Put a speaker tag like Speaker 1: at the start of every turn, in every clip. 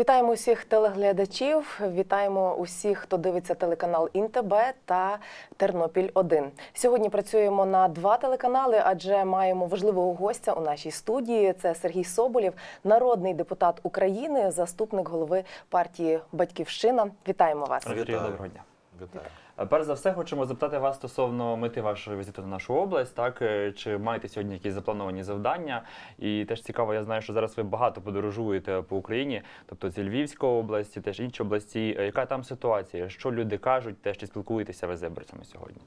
Speaker 1: Вітаємо усіх телеглядачів. Вітаємо усіх, хто дивиться телеканал Інтебе та Тернопіль 1 Сьогодні працюємо на два телеканали, адже маємо важливого гостя у нашій студії. Це Сергій Соболєв, народний депутат України, заступник голови партії Батьківщина. Вітаємо вас. Вітаю. Доброго дня. Вітаю.
Speaker 2: Е, перш за все, хочемо запитати вас стосовно мети вашого візиту на нашу область. Так е, чи маєте сьогодні якісь заплановані завдання? І теж цікаво, я знаю, що зараз ви багато подорожуєте по Україні, тобто зі Львівської області, теж інші області. Е, яка там ситуація? Що люди кажуть, Те, чи спілкуєтеся ви з виборцями сьогодні?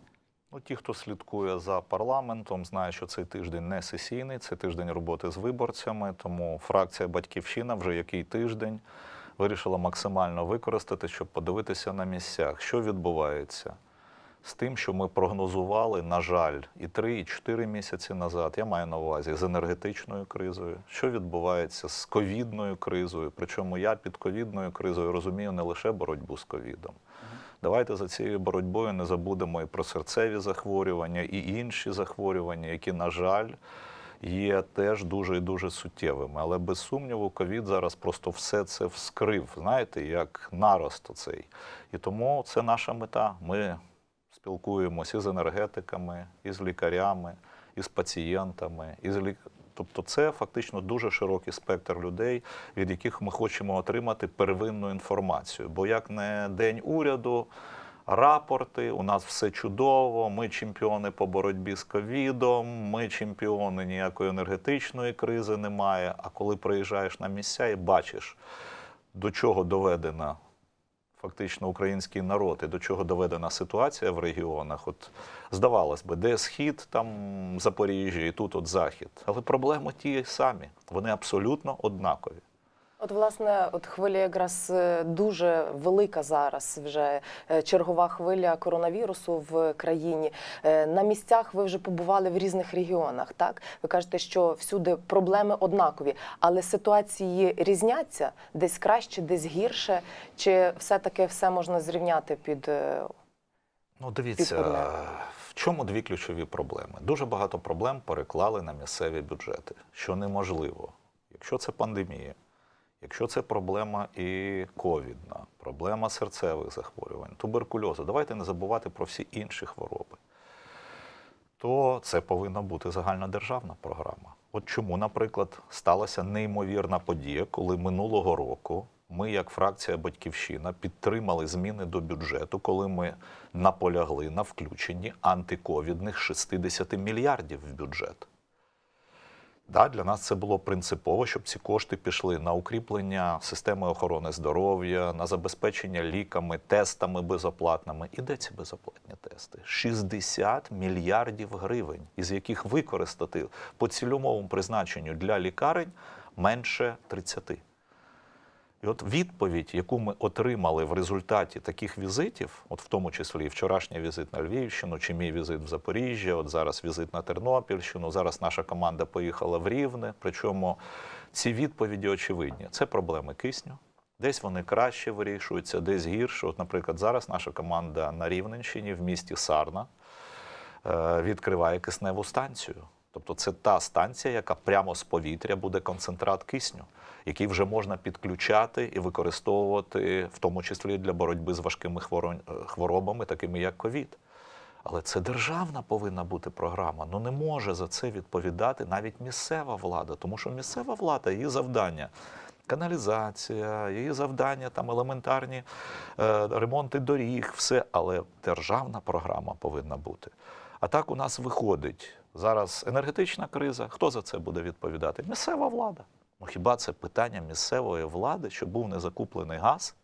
Speaker 2: Ну, ті, хто слідкує за парламентом, знає, що цей тиждень не сесійний, це тиждень
Speaker 3: роботи з виборцями. Тому фракція Батьківщина вже який тиждень вирішила максимально використати, щоб подивитися на місцях, що відбувається з тим, що ми прогнозували, на жаль, і три, і чотири місяці назад. Я маю на увазі з енергетичною кризою, що відбувається з ковідною кризою. Причому я під ковідною кризою розумію не лише боротьбу з ковідом. Давайте за цією боротьбою не забудемо і про серцеві захворювання, і інші захворювання, які, на жаль, є теж дуже і дуже суттєвими. Але без сумніву, ковід зараз просто все це вскрив, знаєте, як нарост цей. І тому це наша мета. Ми спілкуємося із енергетиками, і з лікарями, із пацієнтами, і лі... Тобто це фактично дуже широкий спектр людей, від яких ми хочемо отримати первинну інформацію. Бо як не день уряду рапорти. У нас все чудово. Ми чемпіони по боротьбі з ковідом. Ми чемпіони ніякої енергетичної кризи немає. А коли приїжджаєш на місця і бачиш, до чого доведена фактично український народ і до чого доведена ситуація в регіонах, от здавалось би, де схід, там Запоріжжя, і тут от захід. Але проблеми ті самі, вони абсолютно однакові.
Speaker 1: От, власне, от хвиля якраз е, дуже велика зараз. Вже е, чергова хвиля коронавірусу в країні. Е, на місцях ви вже побували в різних регіонах. Так ви кажете, що всюди проблеми однакові, але ситуації різняться десь краще, десь гірше. Чи все-таки все можна зрівняти під
Speaker 3: ну дивіться. в чому дві ключові проблеми? Дуже багато проблем переклали на місцеві бюджети, що неможливо, якщо це пандемія. Якщо це проблема і ковідна, проблема серцевих захворювань, туберкульозу, давайте не забувати про всі інші хвороби, то це повинна бути загальнодержавна програма. От чому, наприклад, сталася неймовірна подія, коли минулого року ми, як фракція Батьківщина, підтримали зміни до бюджету, коли ми наполягли на включенні антиковідних 60 мільярдів в бюджет. Да, Для нас це було принципово, щоб ці кошти пішли на укріплення системи охорони здоров'я, на забезпечення ліками, тестами безоплатними. І де ці безоплатні тести? 60 мільярдів гривень, із яких використати по цільовому призначенню для лікарень менше 30. І от відповідь, яку ми отримали в результаті таких візитів, от в тому числі і вчорашній візит на Львівщину, чи мій візит в Запоріжжя, от зараз візит на Тернопільщину, зараз наша команда поїхала в Рівне. Причому ці відповіді очевидні. Це проблеми кисню. Десь вони краще вирішуються, десь гірше. От, наприклад, зараз наша команда на Рівненщині в місті Сарна е, відкриває кисневу станцію. Тобто це та станція, яка прямо з повітря буде концентрат кисню, який вже можна підключати і використовувати, в тому числі для боротьби з важкими е, хворобами, такими як ковід. Але це державна повинна бути програма. Ну не може за це відповідати навіть місцева влада, тому що місцева влада її завдання. Каналізація, її завдання, там елементарні е, ремонти доріг, все. Але державна програма повинна бути. А так у нас виходить Зараз енергетична криза. Хто за це буде відповідати? Місцева влада. Ну хіба це питання місцевої влади, що був незакуплений газ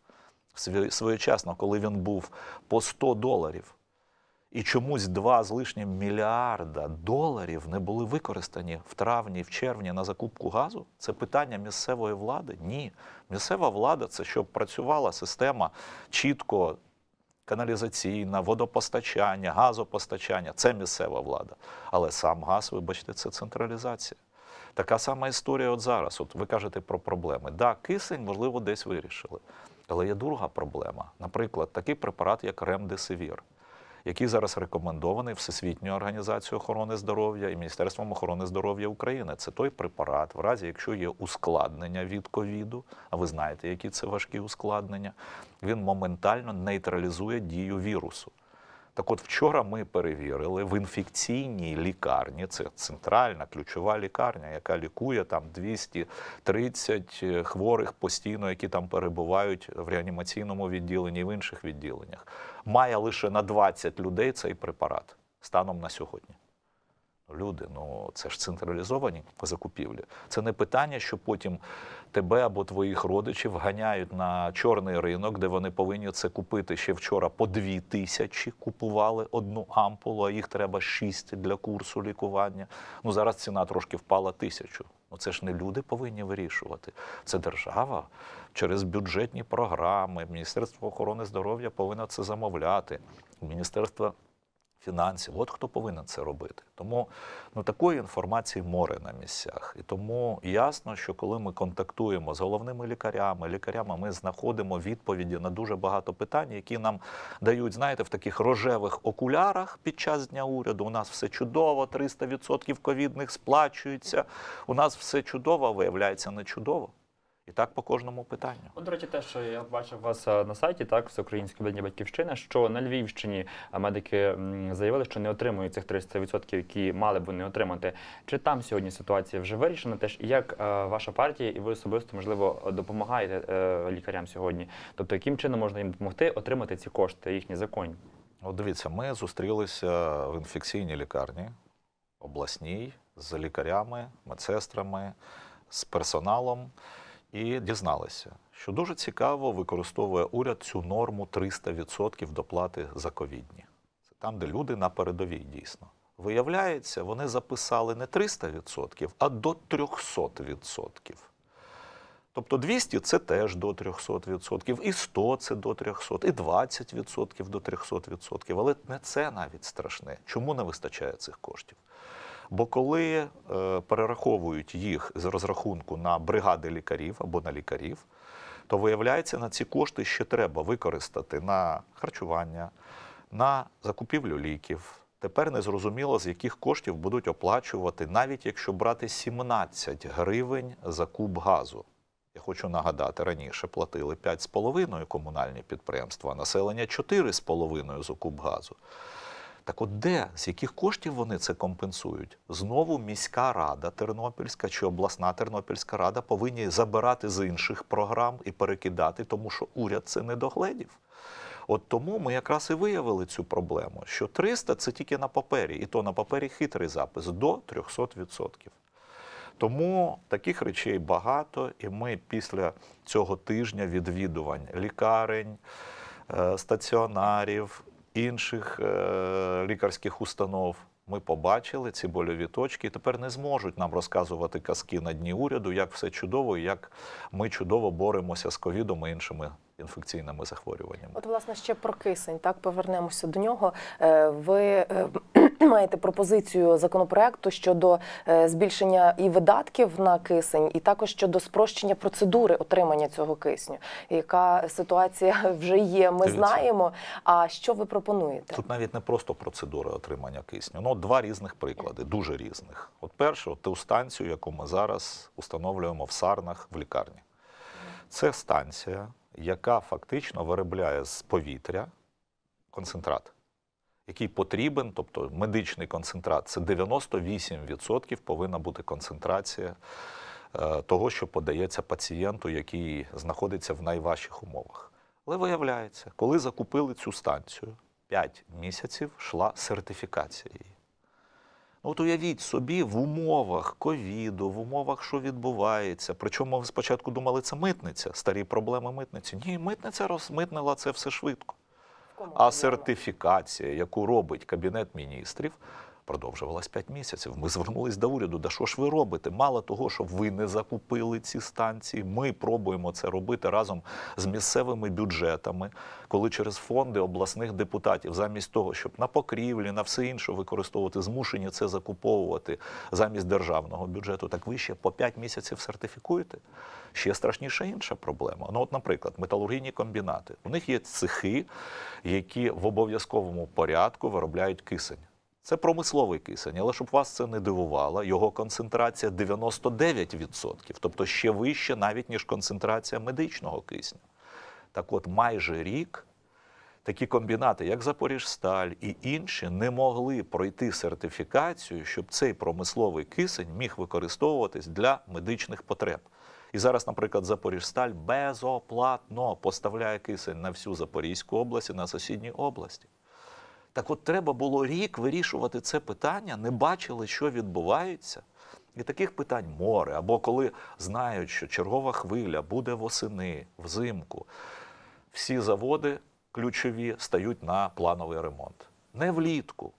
Speaker 3: своєчасно, коли він був по 100 доларів? І чомусь 2 з лишнім мільярда доларів не були використані в травні, в червні на закупку газу. Це питання місцевої влади? Ні. Місцева влада це щоб працювала система чітко каналізаційна, водопостачання, газопостачання це місцева влада. Але сам газ, вибачте, це централізація. Така сама історія от зараз. От ви кажете про проблеми. Да, кисень, можливо, десь вирішили. Але є друга проблема. Наприклад, такий препарат, як ремдесивір який зараз рекомендований Всесвітньою організацією охорони здоров'я і Міністерством охорони здоров'я України. Це той препарат, в разі якщо є ускладнення від ковіду, а ви знаєте, які це важкі ускладнення, він моментально нейтралізує дію вірусу. Так от вчора ми перевірили в інфекційній лікарні, це центральна ключова лікарня, яка лікує там 230 е, хворих постійно, які там перебувають в реанімаційному відділенні і в інших відділеннях. Має лише на 20 людей цей препарат станом на сьогодні. Люди, ну це ж централізовані закупівлі. Це не питання, що потім тебе або твоїх родичів ганяють на чорний ринок, де вони повинні це купити ще вчора. По дві тисячі купували одну ампулу, а їх треба шість для курсу лікування. Ну зараз ціна трошки впала тисячу. Ну це ж не люди повинні вирішувати. Це держава через бюджетні програми. Міністерство охорони здоров'я повинно це замовляти. Міністерство фінансів. От хто повинен це робити. Тому ну такої інформації море на місцях. І тому ясно, що коли ми контактуємо з головними лікарями, лікарями, ми знаходимо відповіді на дуже багато питань, які нам дають, знаєте, в таких рожевих окулярах під час дня уряду. У нас все чудово, 300% ковідних сплачується. У нас все чудово, виявляється не чудово. І так по кожному питанню.
Speaker 2: От, до речі, те, що я бачив вас е, на сайті, так всеукраїнське об'єднання батьківщина, що на Львівщині е, медики заявили, що не отримують цих 300%, які мали б вони отримати. Чи там сьогодні ситуація вже вирішена? Теж і як е, ваша партія і ви особисто можливо допомагаєте лікарям сьогодні? Тобто, яким чином можна їм допомогти отримати ці кошти, їхні законні? От дивіться, ми зустрілися
Speaker 3: в інфекційній лікарні обласній з лікарями, медсестрами, з персоналом і дізналися, що дуже цікаво використовує уряд цю норму 300% доплати за ковідні. Це там, де люди на передовій дійсно. Виявляється, вони записали не 300%, а до 300%. Тобто 200 це теж до 300%, і 100 це до 300, і 20% до 300%. Але не це навіть страшне. Чому не вистачає цих коштів? Бо коли е, перераховують їх з розрахунку на бригади лікарів або на лікарів, то виявляється, на ці кошти ще треба використати на харчування, на закупівлю ліків. Тепер незрозуміло, з яких коштів будуть оплачувати, навіть якщо брати 17 гривень за куб газу. Я хочу нагадати, раніше платили 5,5 комунальні підприємства, а населення 4,5 за куб газу. Так от де, з яких коштів вони це компенсують? Знову міська рада Тернопільська чи обласна Тернопільська рада повинні забирати з інших програм і перекидати, тому що уряд це не догледів. От тому ми якраз і виявили цю проблему, що 300 – це тільки на папері, і то на папері хитрий запис до 300%. відсотків. Тому таких речей багато, і ми після цього тижня відвідувань лікарень, е, стаціонарів, інших е, лікарських установ. Ми побачили ці больові точки і тепер не зможуть нам розказувати казки на дні уряду, як все чудово, і як ми чудово боремося з ковідом і іншими інфекційними захворюваннями.
Speaker 1: От, власне, ще про кисень. Так повернемося до нього. Е, ви е, маєте пропозицію законопроекту щодо е, збільшення і видатків на кисень, і також щодо спрощення процедури отримання цього кисню. Яка ситуація вже є? Ми Дивіться. знаємо. А що ви пропонуєте?
Speaker 3: Тут навіть не просто процедура отримання кисню. Ну два різних приклади, дуже різних. От перше, от ту станцію, яку ми зараз установлюємо в сарнах в лікарні. Це станція, яка фактично виробляє з повітря концентрат, який потрібен, тобто медичний концентрат, це 98% повинна бути концентрація е, того, що подається пацієнту, який знаходиться в найважчих умовах. Але виявляється, коли закупили цю станцію, 5 місяців йшла сертифікація її. От уявіть собі, в умовах ковіду, в умовах, що відбувається. Причому спочатку думали, це митниця, старі проблеми митниці. Ні, митниця розмитнила це все швидко. А сертифікація, яку робить Кабінет міністрів, продовжувалась 5 місяців. Ми звернулись до уряду. Да що ж ви робите? Мало того, що ви не закупили ці станції. Ми пробуємо це робити разом з місцевими бюджетами, коли через фонди обласних депутатів, замість того, щоб на покрівлі, на все інше використовувати, змушені це закуповувати замість державного бюджету. Так ви ще по 5 місяців сертифікуєте. Ще страшніша інша проблема. Ну, от, наприклад, металургійні комбінати. У них є цехи, які в обов'язковому порядку виробляють кисень. Це промисловий кисень, але щоб вас це не дивувало, його концентрація 99%, тобто ще вища навіть ніж концентрація медичного кисню. Так от майже рік такі комбінати, як Запоріжсталь і інші, не могли пройти сертифікацію, щоб цей промисловий кисень міг використовуватись для медичних потреб. І зараз, наприклад, Запоріжсталь безоплатно поставляє кисень на всю Запорізьку область і на сусідні області. Так от треба було рік вирішувати це питання, не бачили, що відбувається. І таких питань море, або коли знають, що чергова хвиля буде восени, взимку, всі заводи ключові стають на плановий ремонт. Не влітку,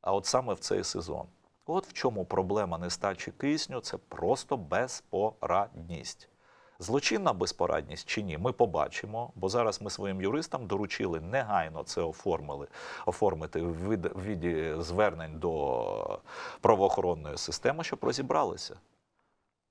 Speaker 3: а от саме в цей сезон. От в чому проблема нестачі кисню це просто безпорадність. Злочинна безпорадність чи ні, ми побачимо, бо зараз ми своїм юристам доручили негайно це оформили, оформити в від, віді звернень до правоохоронної системи, щоб розібралися.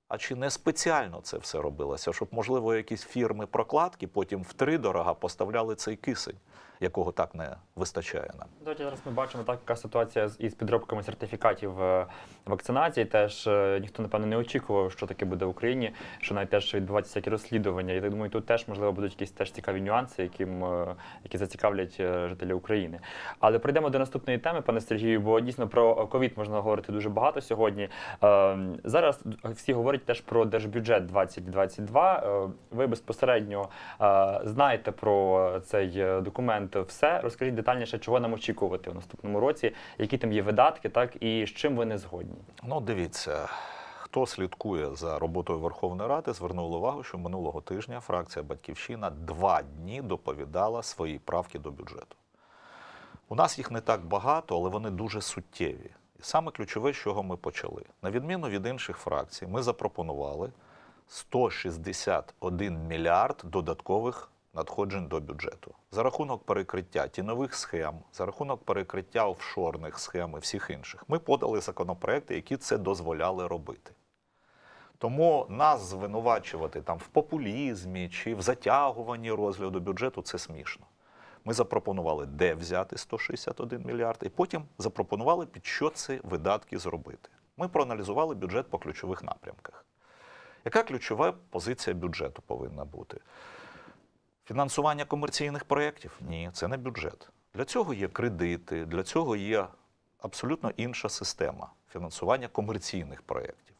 Speaker 3: А чи не спеціально це все робилося? Щоб, можливо, якісь фірми прокладки потім втридорога поставляли цей кисень якого так не вистачає нам.
Speaker 2: Ну, Давайте зараз ми бачимо так, яка ситуація із підробками сертифікатів е, вакцинації. Теж е, ніхто напевно не очікував, що таке буде в Україні, що навіть теж відбуваються всякі розслідування. Я так думаю, тут теж можливо будуть якісь теж цікаві нюанси, яким е, які зацікавлять жителі України. Але прийдемо до наступної теми, пане Сергію. Бо дійсно про ковід можна говорити дуже багато сьогодні. Зараз всі говорять теж про держбюджет 2022. Ви безпосередньо знаєте про цей документ виконуєте тобто, все. Розкажіть детальніше, чого нам очікувати в наступному році, які там є видатки, так і з чим ви не згодні. Ну, дивіться. Хто слідкує
Speaker 3: за роботою Верховної Ради, звернув увагу, що минулого тижня фракція Батьківщина два дні доповідала свої правки до бюджету. У нас їх не так багато, але вони дуже суттєві. І саме ключове, з чого ми почали. На відміну від інших фракцій, ми запропонували 161 мільярд додаткових надходжень до бюджету за рахунок перекриття тінових схем, за рахунок перекриття офшорних схем і всіх інших. Ми подали законопроекти, які це дозволяли робити. Тому нас звинувачувати там в популізмі чи в затягуванні розгляду бюджету це смішно. Ми запропонували, де взяти 161 мільярд, і потім запропонували, під що ці видатки зробити. Ми проаналізували бюджет по ключових напрямках. Яка ключова позиція бюджету повинна бути? Фінансування комерційних проєктів? Ні, це не бюджет. Для цього є кредити, для цього є абсолютно інша система фінансування комерційних проєктів.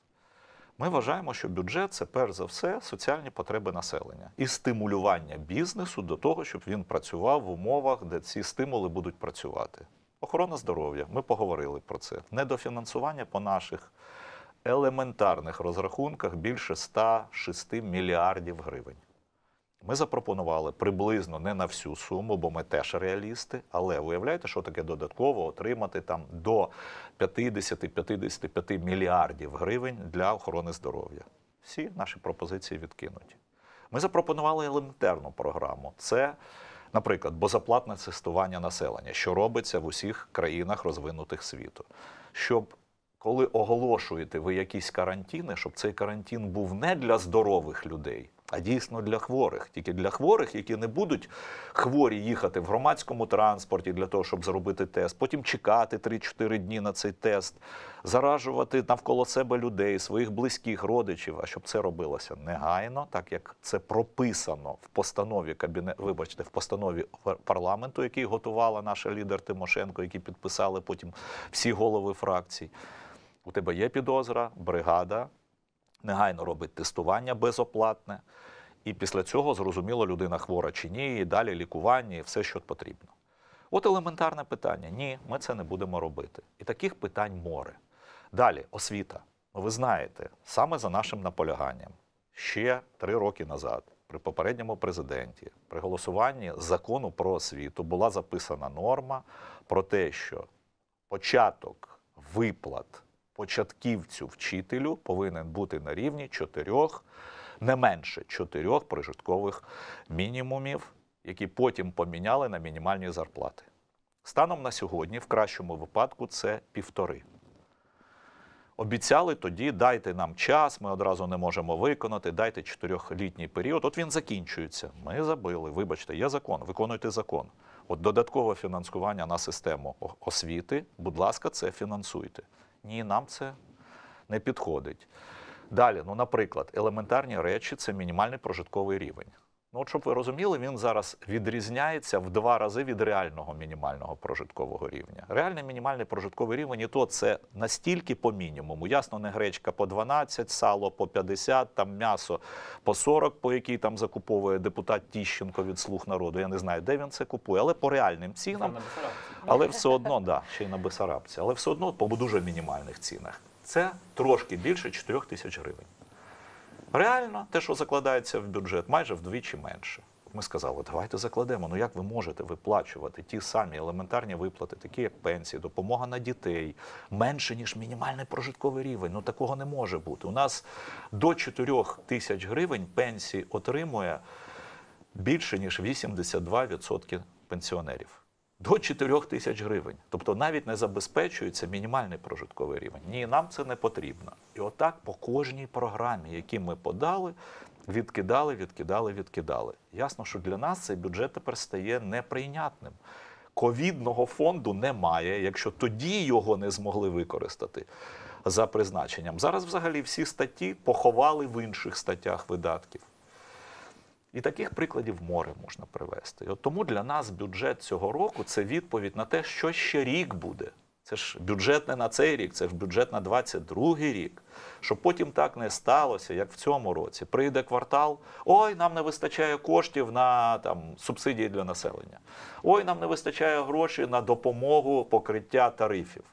Speaker 3: Ми вважаємо, що бюджет це перш за все соціальні потреби населення і стимулювання бізнесу до того, щоб він працював в умовах, де ці стимули будуть працювати. Охорона здоров'я, ми поговорили про це. Недофінансування по наших елементарних розрахунках більше 106 мільярдів гривень. Ми запропонували приблизно не на всю суму, бо ми теж реалісти. Але уявляєте, що таке додатково отримати там до 50-55 мільярдів гривень для охорони здоров'я. Всі наші пропозиції відкинуті. Ми запропонували елементарну програму. Це, наприклад, безоплатне цестування населення, що робиться в усіх країнах розвинутих світу. Щоб коли оголошуєте ви якісь карантини, щоб цей карантин був не для здорових людей а дійсно для хворих, тільки для хворих, які не будуть хворі їхати в громадському транспорті для того, щоб зробити тест, потім чекати 3-4 дні на цей тест, заражувати навколо себе людей, своїх близьких, родичів. А щоб це робилося негайно, так як це прописано в постанові кабінет, вибачте, в постанові парламенту, який готувала наша лідер Тимошенко, який підписали потім всі голови фракцій. У тебе є підозра, бригада негайно робить тестування безоплатне. І після цього зрозуміло, людина хвора чи ні, і далі лікування, і все, що потрібно. От елементарне питання: ні, ми це не будемо робити. І таких питань море. Далі, освіта. Ну, ви знаєте, саме за нашим наполяганням, ще три роки назад, при попередньому президенті, при голосуванні закону про освіту була записана норма про те, що початок виплат початківцю вчителю повинен бути на рівні чотирьох, не менше чотирьох прожиткових мінімумів, які потім поміняли на мінімальні зарплати. Станом на сьогодні, в кращому випадку, це півтори. Обіцяли тоді, дайте нам час, ми одразу не можемо виконати, дайте чотирьохлітній період. От він закінчується. Ми забили. Вибачте, є закон, виконуйте закон. От додаткове фінансування на систему освіти, будь ласка, це фінансуйте. Ні, нам це не підходить. Далі, ну, наприклад, елементарні речі це мінімальний прожитковий рівень. Ну, от, щоб ви розуміли, він зараз відрізняється в два рази від реального мінімального прожиткового рівня. Реальний мінімальний прожитковий рівень і то це настільки по мінімуму. Ясно, не гречка по 12, сало по 50, там м'ясо по 40, по якій там закуповує депутат Тіщенко від слуг народу. Я не знаю, де він це купує, але по реальним цінам але все одно, да, ще й на Бесарабці, але все одно по дуже мінімальних цінах. Це трошки більше 4 тисяч гривень. Реально, те, що закладається в бюджет, майже вдвічі менше. Ми сказали, давайте закладемо. Ну як ви можете виплачувати ті самі елементарні виплати, такі як пенсії, допомога на дітей, менше ніж мінімальний прожитковий рівень. Ну такого не може бути. У нас до 4 тисяч гривень пенсії отримує більше ніж 82% пенсіонерів до 4 тисяч гривень. Тобто навіть не забезпечується мінімальний прожитковий рівень. Ні, нам це не потрібно. І отак по кожній програмі, які ми подали, відкидали, відкидали, відкидали. Ясно, що для нас цей бюджет тепер стає неприйнятним. Ковідного фонду немає, якщо тоді його не змогли використати за призначенням. Зараз взагалі всі статті поховали в інших статтях видатків. І таких прикладів море можна привести. І от тому для нас бюджет цього року це відповідь на те, що ще рік буде. Це ж бюджет не на цей рік, це ж бюджет на 22-й рік. Щоб потім так не сталося, як в цьому році. Прийде квартал, ой, нам не вистачає коштів на там, субсидії для населення. Ой, нам не вистачає грошей на допомогу покриття тарифів.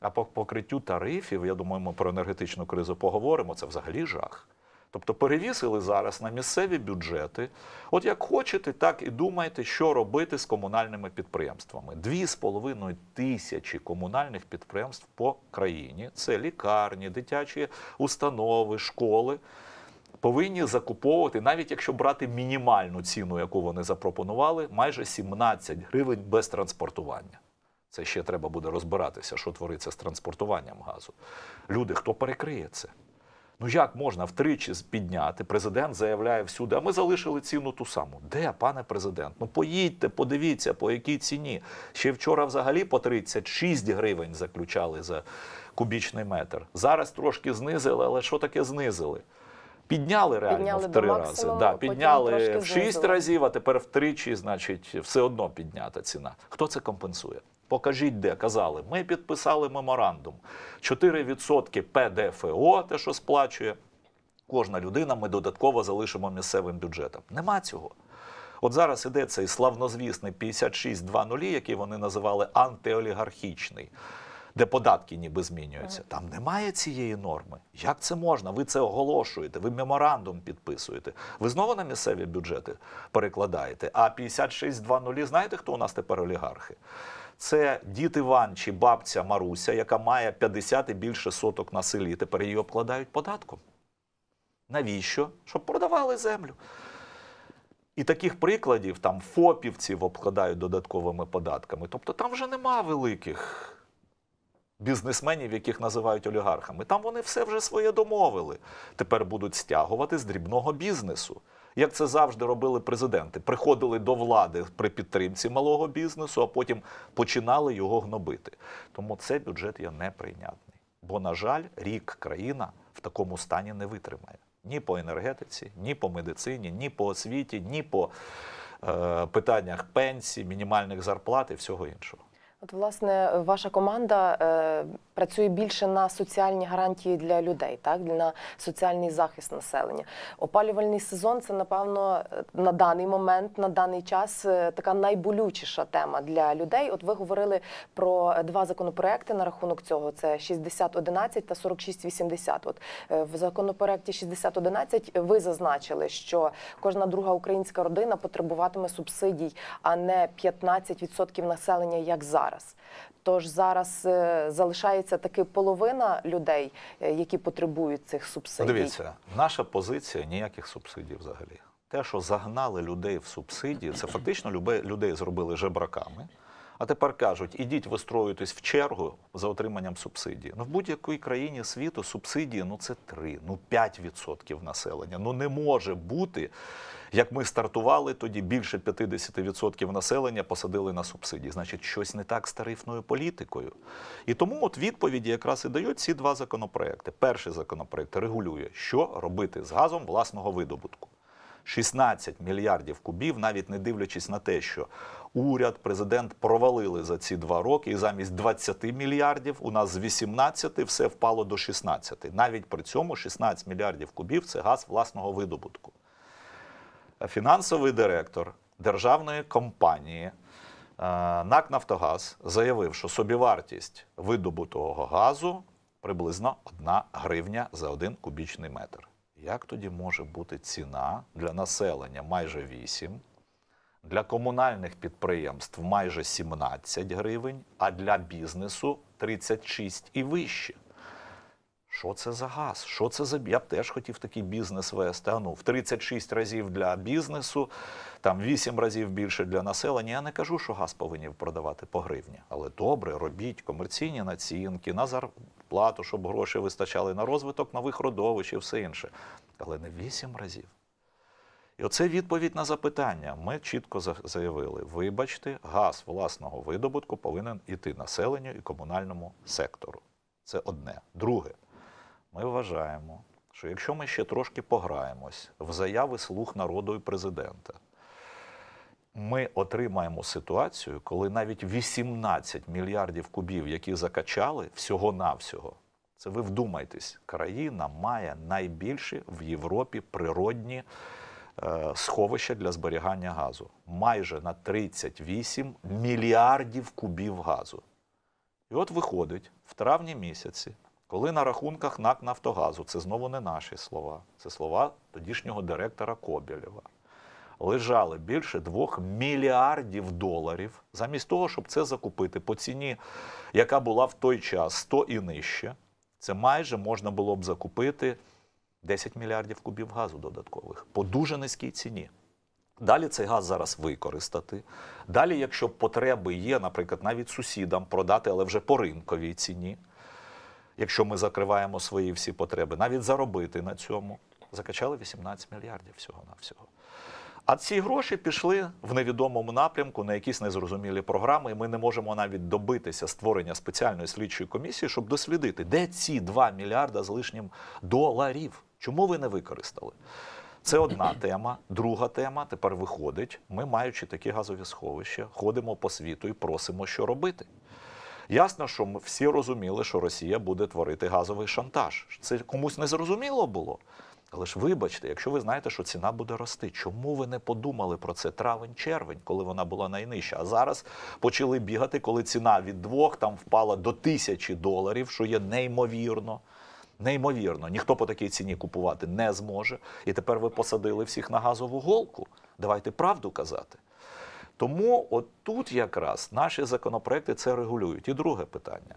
Speaker 3: А по покриттю тарифів, я думаю, ми про енергетичну кризу поговоримо. Це взагалі жах. Тобто перевісили зараз на місцеві бюджети. От як хочете, так і думайте, що робити з комунальними підприємствами. Дві з половиною тисячі комунальних підприємств по країні це лікарні, дитячі установи, школи. Повинні закуповувати, навіть якщо брати мінімальну ціну, яку вони запропонували, майже 17 гривень без транспортування. Це ще треба буде розбиратися, що твориться з транспортуванням газу. Люди, хто перекриє це? Ну як можна втричі підняти? Президент заявляє всюди, а ми залишили ціну ту саму. Де, пане президент? Ну поїдьте, подивіться, по якій ціні. Ще вчора взагалі по 36 гривень заключали за кубічний метр. Зараз трошки знизили, але що таке знизили? Підняли реально підняли в три рази. Да, Підняли в шість разів, а тепер втричі, значить, все одно піднята ціна. Хто це компенсує? покажіть, де казали. Ми підписали меморандум. 4% ПДФО, те, що сплачує кожна людина, ми додатково залишимо місцевим бюджетом. Нема цього. От зараз іде цей славнозвісний 56.2.0, який вони називали антиолігархічний, де податки ніби змінюються. Там немає цієї норми. Як це можна? Ви це оголошуєте, ви меморандум підписуєте. Ви знову на місцеві бюджети перекладаєте. А 56.2.0, знаєте, хто у нас тепер олігархи? це діти Іван чи бабця Маруся, яка має 50 і більше соток на селі. Тепер її обкладають податком. Навіщо? Щоб продавали землю. І таких прикладів там фопівців обкладають додатковими податками. Тобто там вже нема великих бізнесменів, яких називають олігархами. Там вони все вже своє домовили. Тепер будуть стягувати з дрібного бізнесу як це завжди робили президенти. Приходили до влади при підтримці малого бізнесу, а потім починали його гнобити. Тому цей бюджет є неприйнятний. Бо, на жаль, рік країна в такому стані не витримає ні по енергетиці, ні по медицині, ні по освіті, ні по е, питаннях пенсій, мінімальних зарплат і всього іншого.
Speaker 1: От, власне, ваша команда е, працює більше на соціальні гарантії для людей, так на соціальний захист населення. Опалювальний сезон це напевно на даний момент, на даний час е, така найболючіша тема для людей. От ви говорили про два законопроекти на рахунок цього: це 6011 та 4680. От е, в законопроекті 6011 ви зазначили, що кожна друга українська родина потребуватиме субсидій, а не 15% населення, як зараз зараз. Тож зараз е, залишається таки половина людей, е, які потребують цих субсидій. Дивіться,
Speaker 3: наша позиція ніяких субсидій взагалі. Те, що загнали людей в субсидії, це фактично людей зробили жебраками. А тепер кажуть, ідіть вистроюйтесь в чергу за отриманням субсидії. Ну в будь-якій країні світу субсидії ну це 3, ну 5% населення. Ну не може бути як ми стартували, тоді більше 50% населення посадили на субсидії. Значить, щось не так з тарифною політикою. І тому от відповіді якраз і дають ці два законопроекти. Перший законопроект регулює, що робити з газом власного видобутку. 16 мільярдів кубів, навіть не дивлячись на те, що уряд, президент провалили за ці два роки, і замість 20 мільярдів у нас з 18 все впало до 16. Навіть при цьому 16 мільярдів кубів це газ власного видобутку фінансовий директор державної компанії е, НАК Нафтогаз заявив, що собівартість видобутого газу приблизно 1 гривня за 1 кубічний метр. Як тоді може бути ціна для населення майже 8, для комунальних підприємств майже 17 гривень, а для бізнесу 36 і вище? Що це за газ? Що це за я б теж хотів такий бізнес вести. ну в 36 разів для бізнесу, там 8 разів більше для населення. Я не кажу, що газ повинні продавати по гривні, але добре, робіть комерційні націнки, на зарплату, щоб гроші вистачали на розвиток нових родовищ і все інше. Але не 8 разів. І оце відповідь на запитання. Ми чітко заявили: вибачте, газ власного видобутку повинен іти населенню і комунальному сектору. Це одне, друге. Ми вважаємо, що якщо ми ще трошки пограємось в заяви слуг народу і президента, ми отримаємо ситуацію, коли навіть 18 мільярдів кубів, які закачали всього-навсього, це ви вдумайтесь, країна має найбільші в Європі природні е, сховища для зберігання газу. Майже на 38 мільярдів кубів газу. І от виходить в травні місяці. Коли на рахунках НАК Нафтогазу, це знову не наші слова, це слова тодішнього директора Кобєлєва, лежали більше 2 мільярдів доларів, замість того, щоб це закупити по ціні, яка була в той час 100 і нижче, це майже можна було б закупити 10 мільярдів кубів газу додаткових по дуже низькій ціні. Далі цей газ зараз використати. Далі, якщо потреби є, наприклад, навіть сусідам продати, але вже по ринковій ціні якщо ми закриваємо свої всі потреби, навіть заробити на цьому. Закачали 18 мільярдів всього-навсього. А ці гроші пішли в невідомому напрямку на якісь незрозумілі програми, і ми не можемо навіть добитися створення спеціальної слідчої комісії, щоб дослідити, де ці 2 мільярда з лишнім доларів. Чому ви не використали? Це одна тема. Друга тема тепер виходить. Ми, маючи такі газові сховища, ходимо по світу і просимо, що робити. Ясно, що ми всі розуміли, що Росія буде творити газовий шантаж. Це комусь не зрозуміло було. Але ж вибачте, якщо ви знаєте, що ціна буде рости, чому ви не подумали про це травень-червень, коли вона була найнижча? А зараз почали бігати, коли ціна від двох там впала до тисячі доларів, що є неймовірно. Неймовірно, ніхто по такій ціні купувати не зможе. І тепер ви посадили всіх на газову голку. Давайте правду казати. Тому от тут якраз наші законопроекти це регулюють. І друге питання.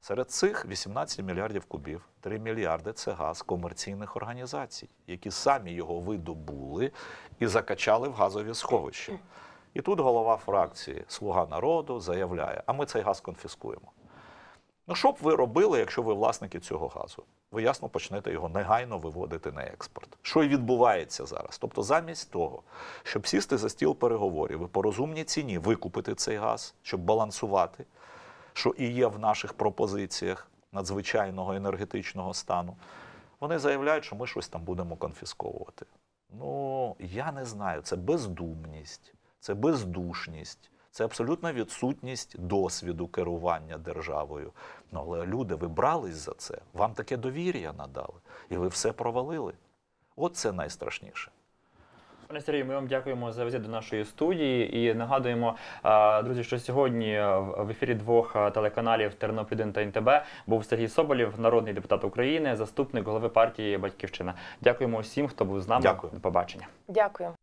Speaker 3: Серед цих 18 мільярдів кубів, 3 мільярди це газ комерційних організацій, які самі його видобули і закачали в газові сховища. І тут голова фракції Слуга народу заявляє: а ми цей газ конфіскуємо. Ну, що б ви робили, якщо ви власники цього газу? Ви ясно почнете його негайно виводити на експорт. Що і відбувається зараз? Тобто, замість того, щоб сісти за стіл переговорів і по розумній ціні викупити цей газ, щоб балансувати, що і є в наших пропозиціях надзвичайного енергетичного стану, вони заявляють, що ми щось там будемо конфісковувати. Ну я не знаю, це бездумність, це бездушність це абсолютна відсутність досвіду керування державою. Ну, Але люди ви брались за це, вам таке довір'я надали, і ви все провалили. От це найстрашніше.
Speaker 2: Пане Сергію, ми вам дякуємо за візит до нашої студії і нагадуємо, друзі, що сьогодні в ефірі двох телеканалів Тернопільдин та НТБ був Сергій Соболєв, народний депутат України, заступник голови партії Батьківщина. Дякуємо усім, хто був з нами. Дякую. До побачення.
Speaker 1: Дякую.